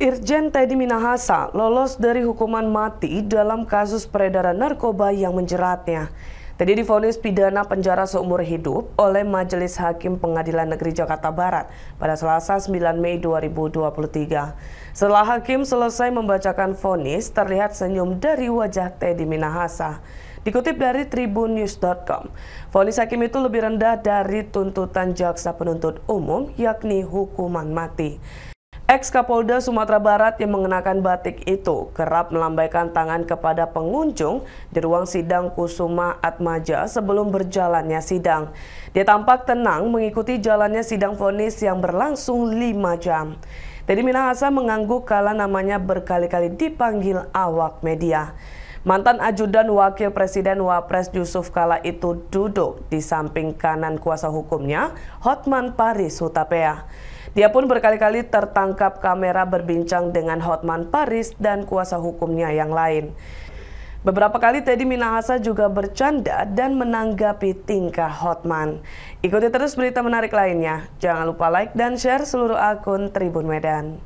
Irjen Teddy Minahasa lolos dari hukuman mati dalam kasus peredaran narkoba yang menjeratnya. Teddy difonis pidana penjara seumur hidup oleh Majelis Hakim Pengadilan Negeri Jakarta Barat pada Selasa 9 Mei 2023. Setelah hakim selesai membacakan vonis, terlihat senyum dari wajah Teddy Minahasa. Dikutip dari tribunnews.com, vonis hakim itu lebih rendah dari tuntutan jaksa penuntut umum yakni hukuman mati. Ex Kapolda Sumatera Barat yang mengenakan batik itu kerap melambaikan tangan kepada pengunjung di ruang sidang Kusuma Atmaja sebelum berjalannya sidang. Dia tampak tenang mengikuti jalannya sidang vonis yang berlangsung 5 jam. Teddy Minahasa mengangguk kala namanya berkali-kali dipanggil awak media. Mantan ajudan wakil presiden Wapres Yusuf Kala itu duduk di samping kanan kuasa hukumnya, Hotman Paris Hutapea. Dia pun berkali-kali tertangkap kamera berbincang dengan Hotman Paris dan kuasa hukumnya yang lain. Beberapa kali Teddy Minahasa juga bercanda dan menanggapi tingkah Hotman. Ikuti terus berita menarik lainnya. Jangan lupa like dan share seluruh akun Tribun Medan.